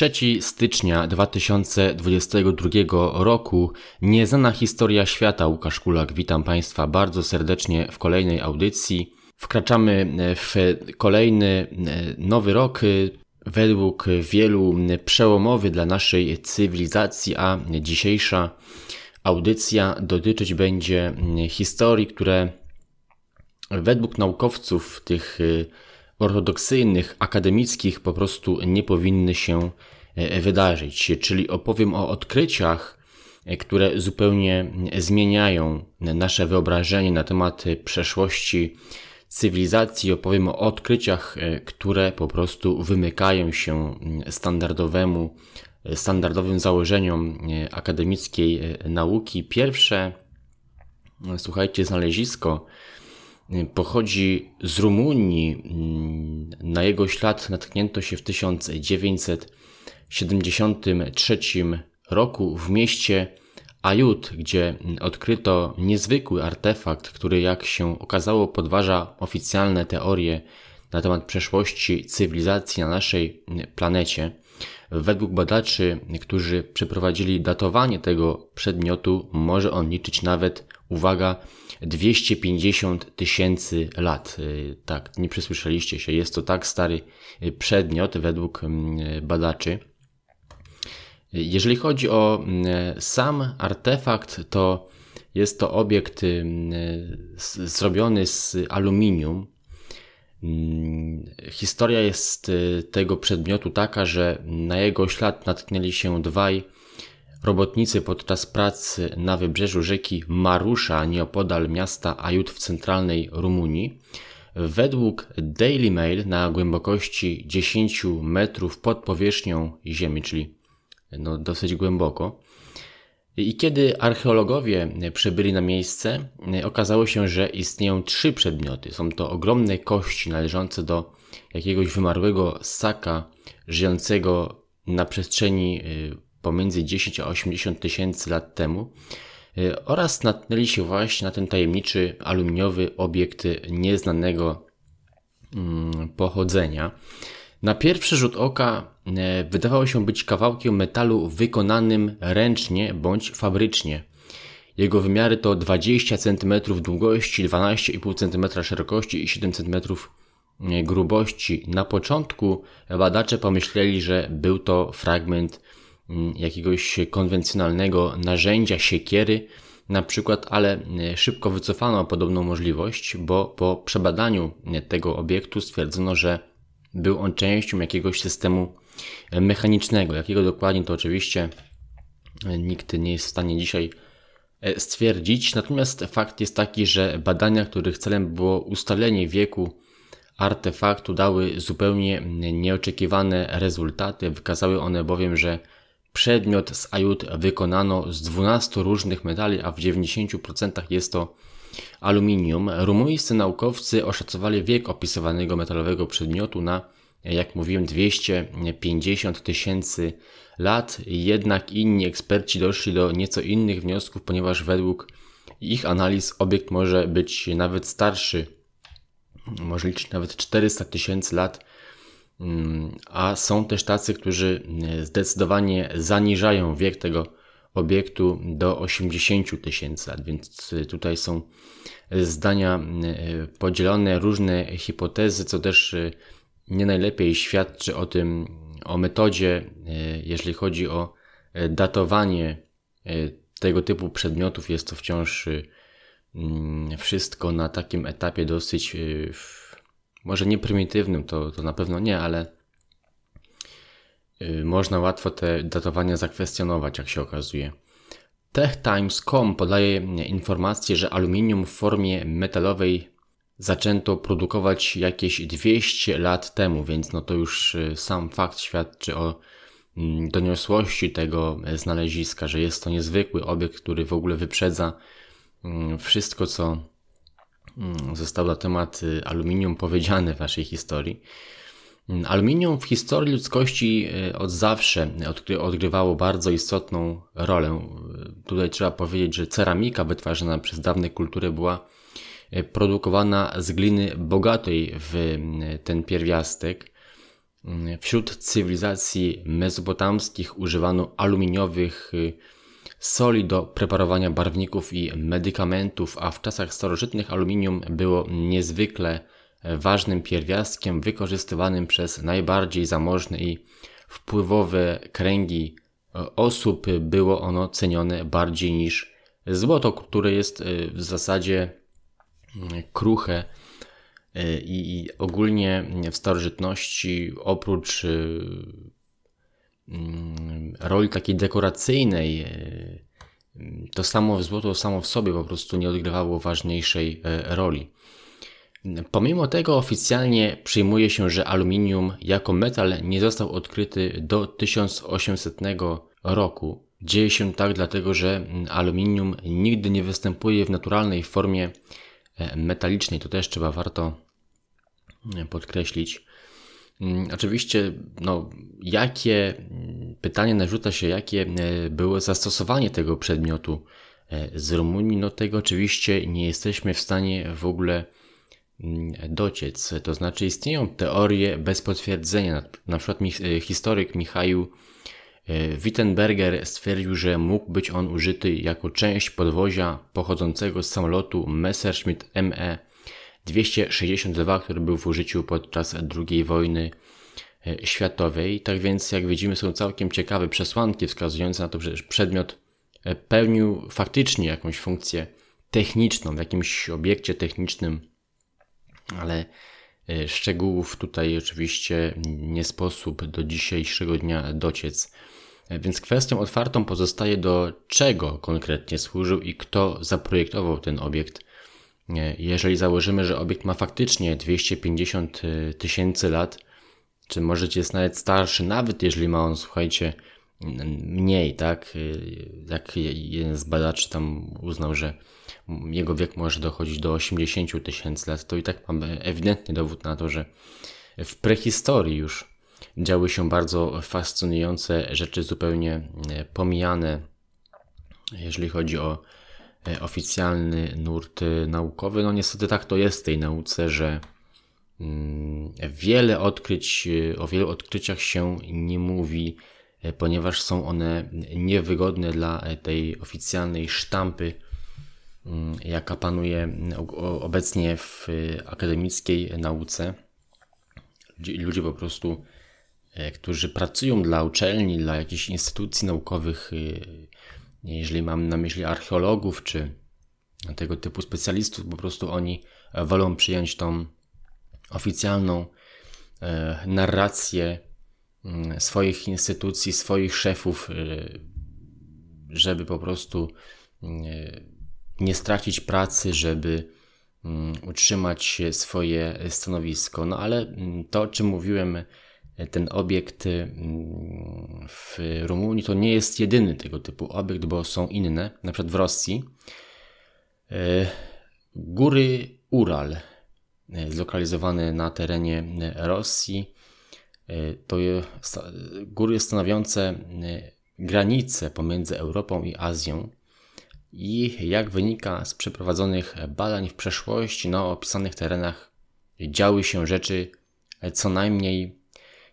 3 stycznia 2022 roku Nieznana historia świata Łukasz Kulak. Witam Państwa bardzo serdecznie w kolejnej audycji. Wkraczamy e, w kolejny e, nowy rok, e, według wielu przełomowy dla naszej cywilizacji, a dzisiejsza audycja dotyczyć będzie historii, które według naukowców tych ortodoksyjnych, akademickich po prostu nie powinny się E, wydarzyć, czyli opowiem o odkryciach, e, które zupełnie e, zmieniają nasze wyobrażenie na temat przeszłości cywilizacji, opowiem o odkryciach, które po prostu wymykają się standardowemu, standardowym założeniom akademickiej nauki. Pierwsze, słuchajcie, znalezisko pochodzi z Rumunii. Na jego ślad natknięto się w 1900 1973 roku w mieście Ajut, gdzie odkryto niezwykły artefakt, który jak się okazało podważa oficjalne teorie na temat przeszłości cywilizacji na naszej planecie. Według badaczy, którzy przeprowadzili datowanie tego przedmiotu, może on liczyć nawet, uwaga, 250 tysięcy lat. Y, tak, nie przesłyszeliście się, jest to tak stary przedmiot według mm, badaczy. Jeżeli chodzi o mm, sam artefakt, to jest to obiekt mm, zrobiony z aluminium. Mm, historia jest y, tego przedmiotu taka, że na jego ślad natknęli się dwaj robotnicy podczas pracy na wybrzeżu rzeki Marusza nieopodal miasta Ajut w centralnej Rumunii. Według Daily Mail na głębokości 10 metrów pod powierzchnią Ziemi, czyli no, dosyć głęboko. I kiedy archeologowie przebyli na miejsce, okazało się, że istnieją trzy przedmioty. Są to ogromne kości należące do jakiegoś wymarłego ssaka żyjącego na przestrzeni y, pomiędzy 10 a 80 tysięcy lat temu y, oraz natknęli się właśnie na ten tajemniczy aluminiowy obiekt nieznanego mm, pochodzenia. Na pierwszy rzut oka e, wydawało się być kawałkiem metalu wykonanym ręcznie bądź fabrycznie. Jego wymiary to 20 cm długości, 12,5 cm szerokości i 7 cm e, grubości. Na początku badacze pomyśleli, że był to fragment mm, jakiegoś konwencjonalnego narzędzia siekiery, na przykład, ale e, szybko wycofano podobną możliwość, bo po przebadaniu tego obiektu stwierdzono, że był on częścią jakiegoś systemu e, mechanicznego. Jakiego dokładnie to oczywiście e, nikt nie jest w stanie dzisiaj e, stwierdzić. Natomiast fakt jest taki, że badania, których celem było ustalenie wieku artefaktu, dały zupełnie nieoczekiwane rezultaty. Wykazały one bowiem, że przedmiot z ajut wykonano z 12 różnych metali, a w 90% jest to aluminium, rumuńscy naukowcy oszacowali wiek opisywanego metalowego przedmiotu na, jak mówiłem, 250 tysięcy lat, jednak inni eksperci doszli do nieco innych wniosków, ponieważ według ich analiz obiekt może być nawet starszy, może liczyć nawet 400 tysięcy lat, mm, a są też tacy, którzy mm, zdecydowanie zaniżają wiek tego obiektu do 80 tysięcy lat, więc tutaj są zdania e, podzielone, różne hipotezy, co też e, nie najlepiej świadczy o tym, o metodzie, e, jeżeli chodzi o datowanie tego typu przedmiotów. Jest to wciąż wszystko na takim etapie dosyć, może nie prymitywnym, to, to na pewno nie, ale Y, można łatwo te datowania zakwestionować, jak się okazuje. TechTimes.com podaje mm, informację, że aluminium w formie metalowej zaczęto produkować jakieś 200 lat temu, więc no to już y, sam fakt świadczy o mm, doniosłości tego znaleziska, że jest to niezwykły obiekt, który w ogóle wyprzedza mm, wszystko, co zostało na temat y, aluminium powiedziane w naszej historii. Aluminium w historii ludzkości e, od zawsze odgrywało bardzo istotną rolę. E, tutaj trzeba powiedzieć, że ceramika wytwarzana przez dawne kultury była e, produkowana z gliny bogatej w ten pierwiastek. Wśród cywilizacji mezopotamskich używano aluminiowych soli do preparowania barwników i medykamentów, a w czasach starożytnych aluminium było niezwykle ważnym pierwiastkiem wykorzystywanym przez najbardziej zamożne i wpływowe kręgi e, osób było ono cenione bardziej niż złoto, które jest e, w zasadzie mm, kruche e, i ogólnie w starożytności oprócz mm, roli takiej dekoracyjnej to samo złoto samo w sobie po prostu nie odgrywało ważniejszej roli. Pomimo tego oficjalnie przyjmuje się, że aluminium jako metal nie został odkryty do 1800 roku. Dzieje się tak dlatego, że aluminium nigdy nie występuje w naturalnej formie e, metalicznej. To też trzeba warto e, podkreślić. Mm, oczywiście, no, jakie mm, pytanie narzuca się, jakie e, było zastosowanie tego przedmiotu z Rumunii? No, tego oczywiście nie jesteśmy w stanie w ogóle Mm, dociec. To znaczy istnieją teorie bez potwierdzenia. Na przykład e, historyk Michał e, Wittenberger stwierdził, że mógł być on użyty jako część podwozia pochodzącego z samolotu Messerschmitt ME 262, który był w użyciu podczas II wojny e, światowej. Tak więc, jak widzimy, są całkiem ciekawe przesłanki wskazujące na to, że przedmiot pełnił faktycznie jakąś funkcję techniczną w jakimś obiekcie technicznym ale e, szczegółów tutaj oczywiście nie sposób do dzisiejszego dnia dociec. E, więc kwestią otwartą pozostaje do czego konkretnie służył i kto zaprojektował ten obiekt. E, jeżeli założymy, że obiekt ma faktycznie 250 tysięcy lat, czy możecie jest nawet starszy, nawet jeżeli ma on, słuchajcie, mniej, tak? Jak jeden z badaczy tam uznał, że jego wiek może dochodzić do 80 tysięcy lat, to i tak mamy ewidentny dowód na to, że w prehistorii już działy się bardzo fascynujące rzeczy, zupełnie e, pomijane, jeżeli chodzi o e, oficjalny nurt e, naukowy. No niestety tak to jest w tej nauce, że mm, wiele odkryć, o wielu odkryciach się nie mówi, ponieważ są one niewygodne dla tej oficjalnej sztampy Mm, jaka panuje mm, obecnie w y, akademickiej nauce. Ludzie po prostu, y, którzy pracują dla uczelni, dla jakichś instytucji naukowych, y, jeżeli mam na myśli archeologów czy tego typu specjalistów, po prostu oni wolą przyjąć tą oficjalną e, narrację mm, swoich instytucji, swoich szefów, żeby po prostu nie stracić pracy, żeby mm, utrzymać swoje stanowisko. No ale mm, to, o czym mówiłem, ten obiekt mm, w Rumunii to nie jest jedyny tego typu obiekt, bo są inne, na przykład w Rosji. E, góry Ural, e, zlokalizowane na terenie Rosji, e, to góry stanowiące granicę pomiędzy Europą i Azją i jak wynika z przeprowadzonych badań w przeszłości na opisanych terenach działy się rzeczy co najmniej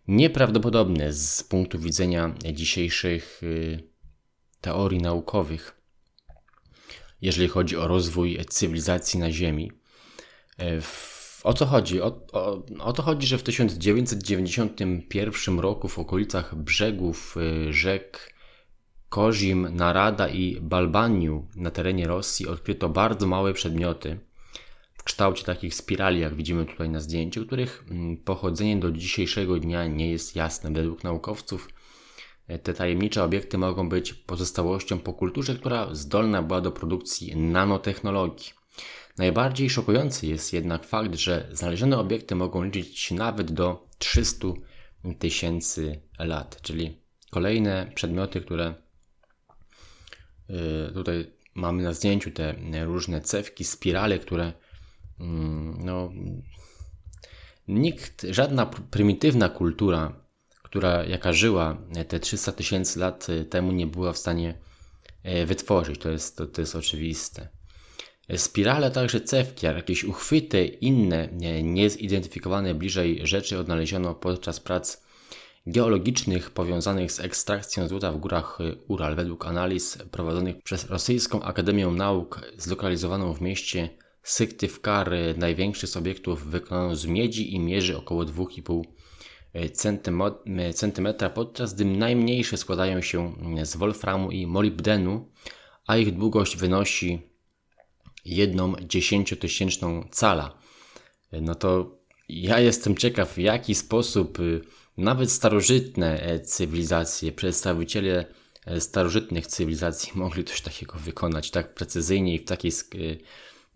nieprawdopodobne z punktu widzenia dzisiejszych y, teorii naukowych, jeżeli chodzi o rozwój cywilizacji na Ziemi. E, o co chodzi? O, o, o, to chodzi, że w 1991 roku w okolicach brzegów y, rzek Kozim, Narada i Balbaniu na terenie Rosji odkryto bardzo małe przedmioty w kształcie takich spirali, jak widzimy tutaj na zdjęciu, których mm, pochodzenie do dzisiejszego dnia nie jest jasne. Według naukowców e, te tajemnicze obiekty mogą być pozostałością po kulturze, która zdolna była do produkcji nanotechnologii. Najbardziej szokujący jest jednak fakt, że znalezione obiekty mogą liczyć nawet do 300 tysięcy lat, czyli kolejne przedmioty, które Y, tutaj mamy na zdjęciu te e, różne cewki, spirale, które mm, no, nikt, żadna prymitywna kultura, która jaka żyła e, te 300 tysięcy lat e, temu nie była w stanie wytworzyć. To jest, to, to jest oczywiste. Spirale, także cewki, jakieś uchwyty, inne niezidentyfikowane bliżej rzeczy odnaleziono podczas prac geologicznych powiązanych z ekstrakcją złota w górach Ural według analiz prowadzonych przez Rosyjską Akademię Nauk zlokalizowaną w mieście Syktywkar największy z obiektów wykonano z miedzi i mierzy około 2,5 cm, podczas gdy najmniejsze składają się z wolframu i molibdenu, a ich długość wynosi jedną dziesięciotysięczną cala. No to ja jestem ciekaw, w jaki sposób nawet starożytne e, cywilizacje, przedstawiciele e, starożytnych cywilizacji mogli coś takiego wykonać tak precyzyjnie i w takiej,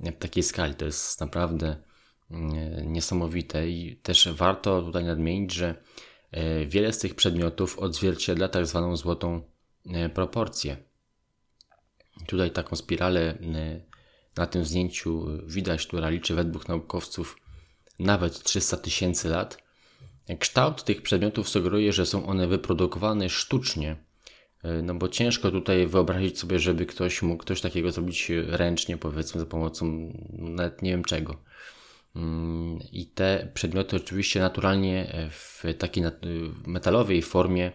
e, w takiej skali. To jest naprawdę mm, niesamowite i też warto tutaj nadmienić, że wiele z tych przedmiotów odzwierciedla tak zwaną złotą proporcję. Tutaj taką spiralę na tym zdjęciu widać, która liczy według naukowców nawet 300 tysięcy lat, Kształt tych przedmiotów sugeruje, że są one wyprodukowane sztucznie, e, no bo ciężko tutaj wyobrazić sobie, żeby ktoś mógł coś takiego zrobić ręcznie, powiedzmy, za pomocą nawet nie wiem czego. Mm, I te przedmioty oczywiście naturalnie e, w takiej e, metalowej formie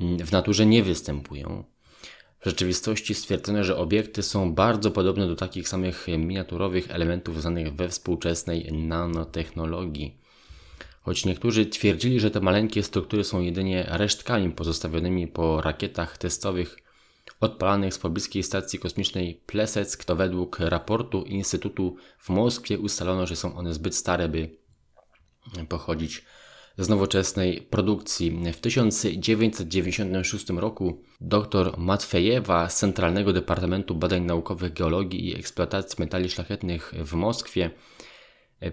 mm, w naturze nie występują. W rzeczywistości stwierdzono, że obiekty są bardzo podobne do takich samych miniaturowych elementów znanych we współczesnej nanotechnologii. Choć niektórzy twierdzili, że te maleńkie struktury są jedynie resztkami pozostawionymi po rakietach testowych odpalanych z pobliskiej stacji kosmicznej Plesetsk, to według raportu Instytutu w Moskwie ustalono, że są one zbyt stare, by pochodzić z nowoczesnej produkcji. W 1996 roku dr Matwejewa z Centralnego Departamentu Badań Naukowych Geologii i Eksploatacji Metali Szlachetnych w Moskwie E,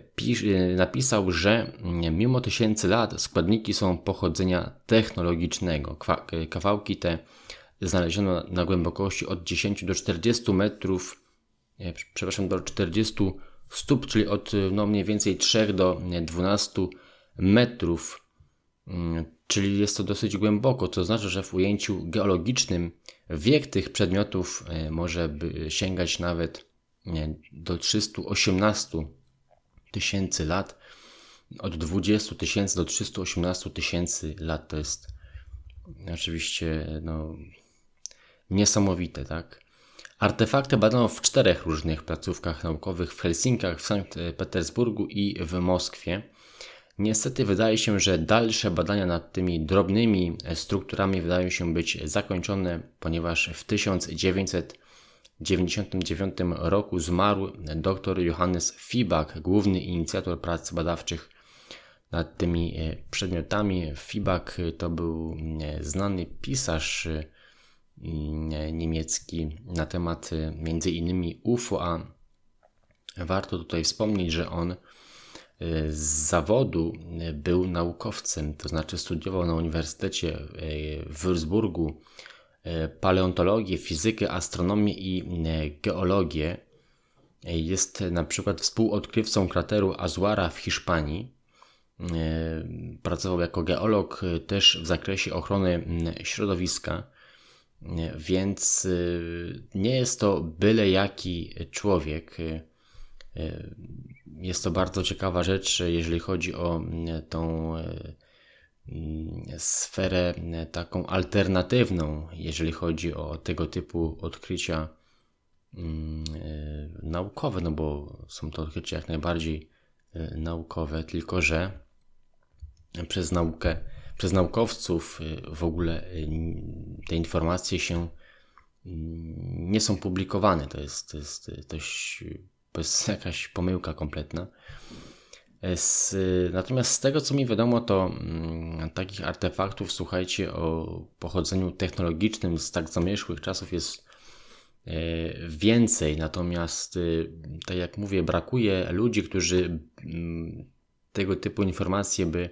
e, napisał, że mm, mimo tysięcy lat składniki są pochodzenia technologicznego. E, kawałki te znaleziono na głębokości od 10 do 40 metrów, przepraszam, do 40 stóp, czyli od no, mniej więcej 3 do 12 metrów, mm, czyli jest to dosyć głęboko, co znaczy, że w ujęciu geologicznym wiek tych przedmiotów może sięgać nawet do 318 tysięcy lat. Od 20 tysięcy do 318 tysięcy lat to jest e, oczywiście no, niesamowite, tak? Artefakty badano w czterech różnych placówkach naukowych w Helsinkach, w Sankt Petersburgu i w Moskwie. Niestety wydaje się, że dalsze badania nad tymi drobnymi strukturami wydają się być zakończone, ponieważ w 1900 1999 roku zmarł dr Johannes Fibak, główny inicjator prac badawczych nad tymi e, przedmiotami. Fibak to był e, znany pisarz e, niemiecki na temat między innymi UFO, a warto tutaj wspomnieć, że on z zawodu był naukowcem, to znaczy studiował na Uniwersytecie w Würzburgu E, paleontologię, fizykę, astronomię i e, geologię. E, jest na przykład współodkrywcą krateru Azuara w Hiszpanii. Pracował jako geolog też w zakresie ochrony środowiska, więc nie jest to byle jaki człowiek. Jest to bardzo ciekawa rzecz, jeżeli chodzi o tą sferę e, taką alternatywną, jeżeli chodzi o tego typu odkrycia mm, e, naukowe, no bo są to odkrycia jak najbardziej e, naukowe, tylko że przez naukę, przez naukowców w ogóle te informacje się mm, nie są publikowane. To jest, to jest dość, to jest jakaś pomyłka kompletna. Z, natomiast z tego, co mi wiadomo, to mm, takich artefaktów, słuchajcie, o pochodzeniu technologicznym z tak zamierzchłych czasów jest e, więcej. Natomiast, y, tak jak mówię, brakuje ludzi, którzy mm, tego typu informacje by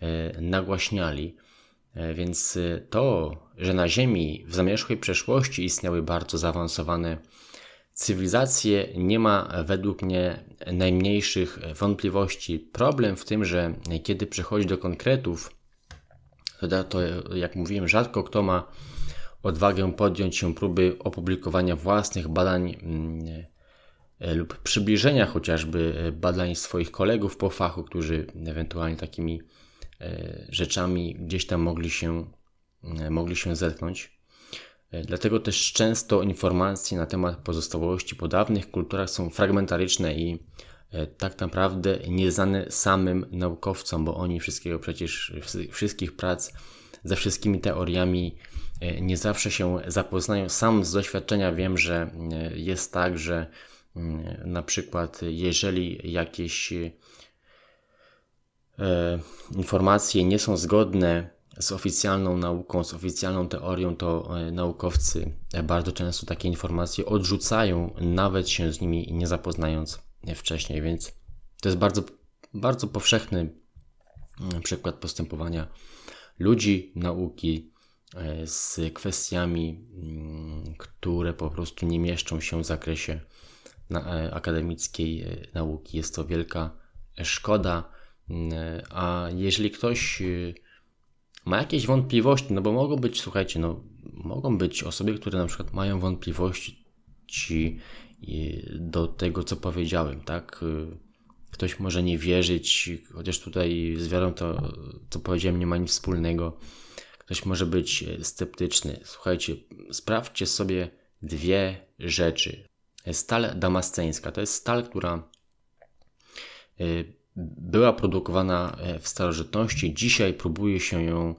e, nagłaśniali. E, więc to, że na Ziemi w zamierzchłej przeszłości istniały bardzo zaawansowane cywilizację nie ma według mnie najmniejszych wątpliwości. Problem w tym, że kiedy przechodzi do konkretów, to, to jak mówiłem, rzadko kto ma odwagę podjąć się próby opublikowania własnych badań mm, lub przybliżenia chociażby badań swoich kolegów po fachu, którzy ewentualnie takimi e, rzeczami gdzieś tam mogli się, mogli się zetknąć. E, dlatego też często informacje na temat pozostałości po dawnych kulturach są fragmentaryczne i e, tak naprawdę nieznane samym naukowcom, bo oni wszystkiego przecież, wszystkich prac ze wszystkimi teoriami e, nie zawsze się zapoznają. Sam z doświadczenia wiem, że jest tak, że mm, na przykład jeżeli jakieś informacje nie są zgodne z oficjalną nauką, z oficjalną teorią, to e, naukowcy e, bardzo często takie informacje odrzucają, nawet się z nimi nie zapoznając e, wcześniej, więc to jest bardzo, bardzo powszechny mm, przykład postępowania ludzi, nauki z kwestiami, mm, które po prostu nie mieszczą się w zakresie akademickiej nauki. Jest to wielka szkoda, mm, a jeżeli ktoś ma jakieś wątpliwości, no bo mogą być, słuchajcie, no mogą być osoby, które na przykład mają wątpliwości y, do tego, co powiedziałem, tak? Y, ktoś może nie wierzyć, chociaż tutaj z wiarą to, co powiedziałem, nie ma nic wspólnego. Ktoś może być e, sceptyczny. Słuchajcie, sprawdźcie sobie dwie rzeczy. Stal damasceńska to jest stal, która y, była produkowana e, w starożytności, dzisiaj próbuje się ją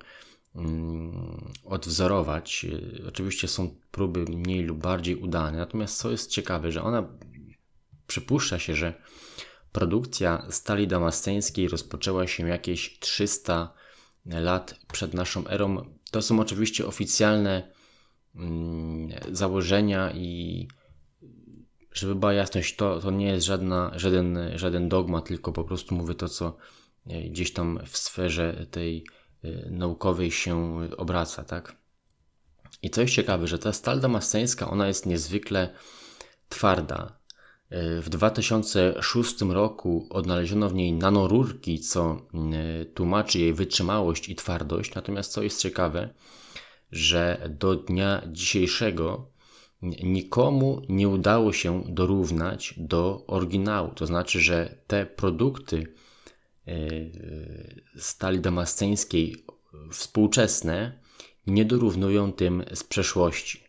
mm, odwzorować. E, oczywiście są próby mniej lub bardziej udane, natomiast co jest ciekawe, że ona przypuszcza się, że produkcja stali damasceńskiej rozpoczęła się jakieś 300 lat przed naszą erą. To są oczywiście oficjalne mm, założenia i żeby była jasność, to, to nie jest żadna, żaden, żaden dogma, tylko po prostu mówię to, co e, gdzieś tam w sferze tej e, naukowej się obraca, tak? I co jest ciekawe, że ta stal damasceńska, ona jest niezwykle twarda. E, w 2006 roku odnaleziono w niej nanorurki, co tłumaczy jej wytrzymałość i twardość. Natomiast co jest ciekawe, że do dnia dzisiejszego nikomu nie udało się dorównać do oryginału. To znaczy, że te produkty e, e, stali damasceńskiej e, współczesne nie dorównują tym z przeszłości.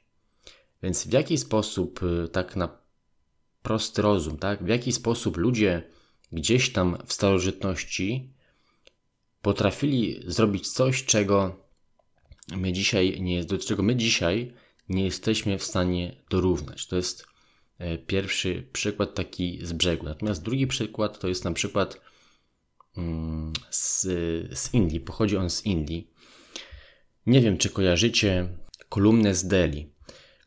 Więc w jaki sposób, tak na prosty rozum, tak, w jaki sposób ludzie gdzieś tam w starożytności potrafili zrobić coś, czego my dzisiaj nie, do czego my dzisiaj nie jesteśmy w stanie dorównać. To jest e, pierwszy przykład taki z brzegu. Natomiast drugi przykład to jest na przykład mm, z, z Indii. Pochodzi on z Indii. Nie wiem, czy kojarzycie kolumnę z Delhi,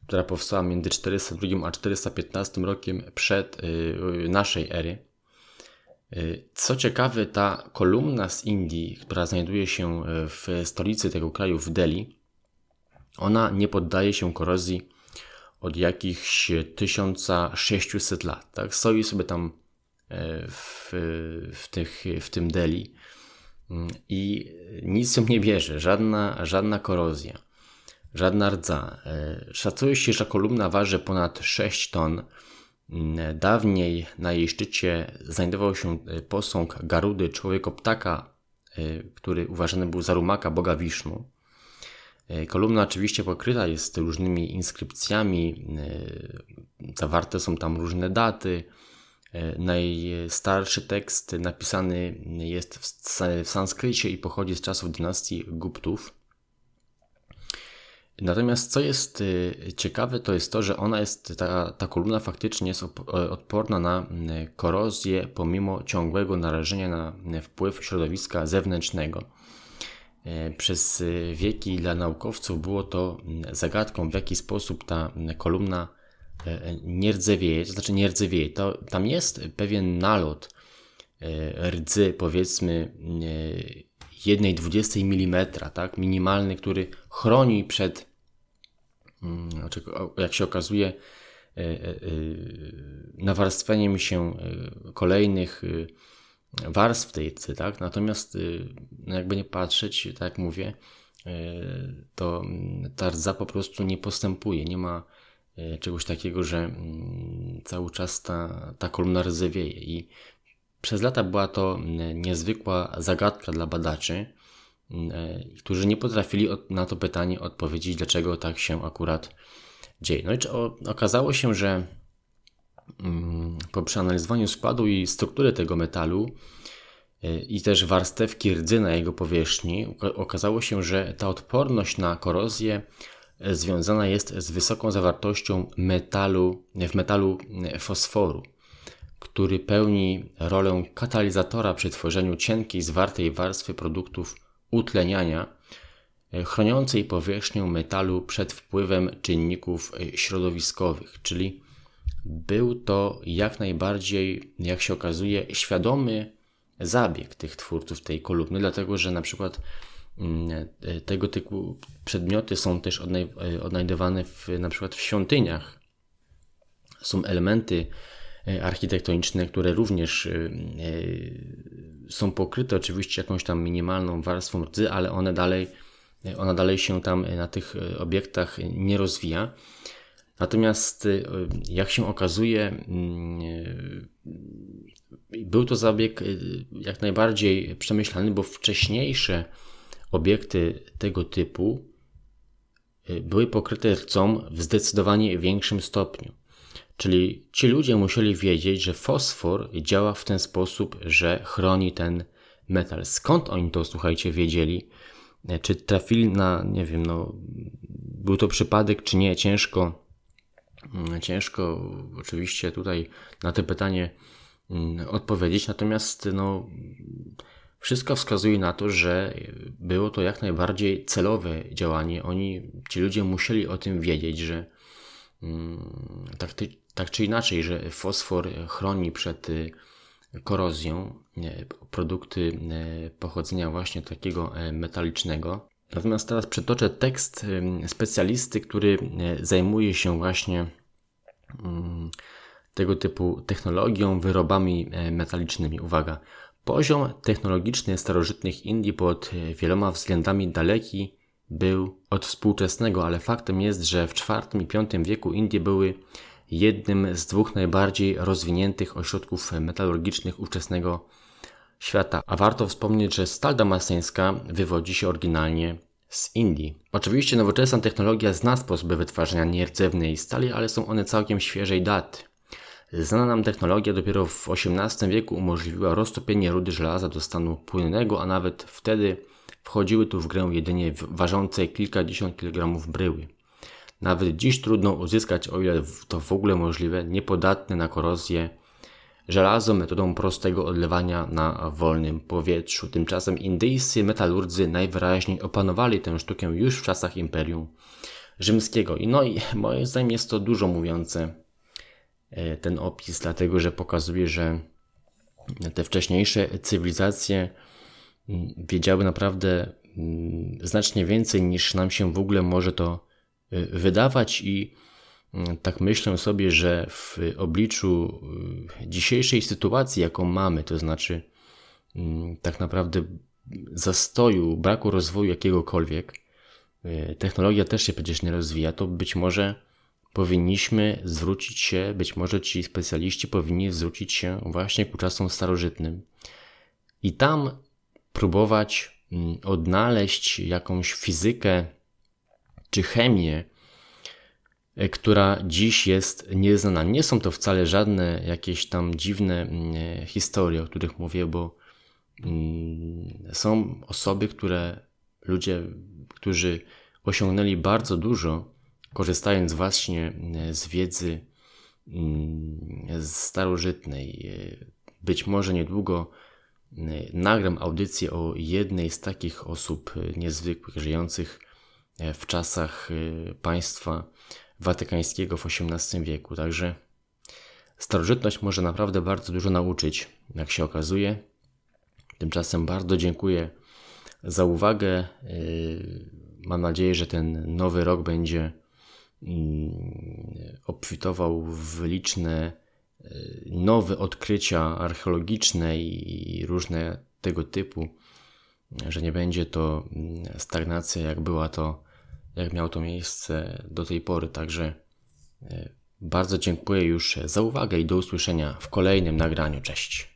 która powstała między 402 a 415 rokiem przed e, e, naszej ery. Co ciekawe, ta kolumna z Indii, która znajduje się w stolicy tego kraju, w Delhi, ona nie poddaje się korozji od jakichś 1600 lat. Tak? Stoi sobie tam e, w, w, tych, w tym deli mm, i nic się nie bierze, żadna, żadna korozja, żadna rdza. E, szacuje się, że kolumna waży ponad 6 ton. Mm, dawniej na jej szczycie znajdował się e, posąg Garudy, człowieka ptaka, który uważany był za rumaka boga Wisznu. E, kolumna oczywiście pokryta jest różnymi inskrypcjami, zawarte e, są tam różne daty. E, najstarszy tekst napisany jest w sanskrycie i pochodzi z czasów dynastii Guptów. Natomiast co jest ciekawe, to jest to, że ona jest, ta, ta kolumna faktycznie jest odporna na korozję pomimo ciągłego narażenia na wpływ środowiska zewnętrznego. E, przez e, wieki dla naukowców było to zagadką, w jaki sposób ta kolumna e, nie rdzewieje, to znaczy nie rdzewieje. To, tam jest pewien nalot rdzy, powiedzmy 1,20 mm, tak? minimalny, który chroni przed, mm, jak się okazuje, nawarstwieniem się kolejnych warstw tej cy, tak? Natomiast y, no jakby nie patrzeć, tak jak mówię, y, to mm, ta rdza po prostu nie postępuje, nie ma y, czegoś takiego, że mm, cały czas ta, ta kolumna rdzewieje i przez lata była to niezwykła zagadka dla badaczy, którzy nie potrafili na to pytanie odpowiedzieć, dlaczego tak się akurat dzieje. No i okazało się, że po przeanalizowaniu składu i struktury tego metalu e, i też warstewki rdzy na jego powierzchni okazało się, że ta odporność na korozję e, związana jest z wysoką zawartością metalu, e, w metalu fosforu, który pełni rolę katalizatora przy tworzeniu cienkiej, zwartej warstwy produktów utleniania, chroniącej powierzchnię metalu przed wpływem czynników środowiskowych, czyli był to jak najbardziej, jak się okazuje, świadomy zabieg tych twórców tej kolumny, dlatego że na przykład mm, e, tego typu przedmioty są też e, odnajdywane w, na przykład w świątyniach. Są elementy e, architektoniczne, które również są pokryte oczywiście jakąś tam minimalną warstwą rdzy, ale one dalej, ona dalej się tam na tych obiektach nie rozwija. Natomiast, y, jak się okazuje, mm, y, był to zabieg y, jak najbardziej przemyślany, bo wcześniejsze obiekty tego typu były pokryte rdzą w zdecydowanie większym stopniu. Czyli ci ludzie musieli wiedzieć, że fosfor działa w ten sposób, że chroni ten metal. Skąd oni to, słuchajcie, wiedzieli? Czy trafili na, nie wiem, no, był to przypadek, czy nie, ciężko ciężko oczywiście tutaj na to pytanie mm, odpowiedzieć, natomiast no, wszystko wskazuje na to, że było to jak najbardziej celowe działanie. Oni, ci ludzie musieli o tym wiedzieć, że mm, tak, tak czy inaczej, że fosfor chroni przed y, korozją y, produkty y, pochodzenia właśnie takiego metalicznego. Natomiast teraz przytoczę tekst specjalisty, który e, zajmuje się właśnie mm, tego typu technologią, wyrobami e, metalicznymi. Uwaga. Poziom technologiczny starożytnych Indii pod e, wieloma względami daleki był od współczesnego, ale faktem jest, że w IV i V wieku Indie były jednym z dwóch najbardziej rozwiniętych ośrodków metalurgicznych ówczesnego świata. A warto wspomnieć, że stal damasceńska wywodzi się oryginalnie z Indii. Oczywiście nowoczesna technologia zna sposoby wytwarzania nierdzewnej stali, ale są one całkiem świeżej daty. Znana nam technologia dopiero w XVIII wieku umożliwiła roztopienie rudy żelaza do stanu płynnego, a nawet wtedy wchodziły tu w grę jedynie ważące kilkadziesiąt kilogramów bryły. Nawet dziś trudno uzyskać, o ile to w ogóle możliwe, niepodatne na korozję żelazo metodą prostego odlewania na wolnym powietrzu. Tymczasem indyjscy metalurdzy najwyraźniej opanowali tę sztukę już w czasach Imperium Rzymskiego. I no i moim zdaniem jest to dużo mówiące e, ten opis, dlatego że pokazuje, że te wcześniejsze cywilizacje mm, wiedziały naprawdę mm, znacznie więcej niż nam się w ogóle może to e, wydawać i Mm, tak myślę sobie, że w obliczu y, dzisiejszej sytuacji, jaką mamy, to znaczy mm, tak naprawdę zastoju, braku rozwoju jakiegokolwiek, y, technologia też się przecież nie rozwija, to być może powinniśmy zwrócić się, być może ci specjaliści powinni zwrócić się właśnie ku czasom starożytnym i tam próbować mm, odnaleźć jakąś fizykę czy chemię, E, która dziś jest nieznana. Nie są to wcale żadne jakieś tam dziwne mm, e, historie, o których mówię, bo mm, są osoby, które ludzie, którzy osiągnęli bardzo dużo, korzystając właśnie e, z wiedzy mm, starożytnej. Być może niedługo nagram audycję o jednej z takich osób niezwykłych, żyjących w czasach państwa watykańskiego w XVIII wieku. Także starożytność może naprawdę bardzo dużo nauczyć, jak się okazuje. Tymczasem bardzo dziękuję za uwagę. Yy, mam nadzieję, że ten nowy rok będzie mm, obfitował w liczne yy, nowe odkrycia archeologiczne i różne tego typu, że nie będzie to mm, stagnacja, jak była to jak miało to miejsce do tej pory. Także e, bardzo dziękuję już za uwagę i do usłyszenia w kolejnym nagraniu. Cześć.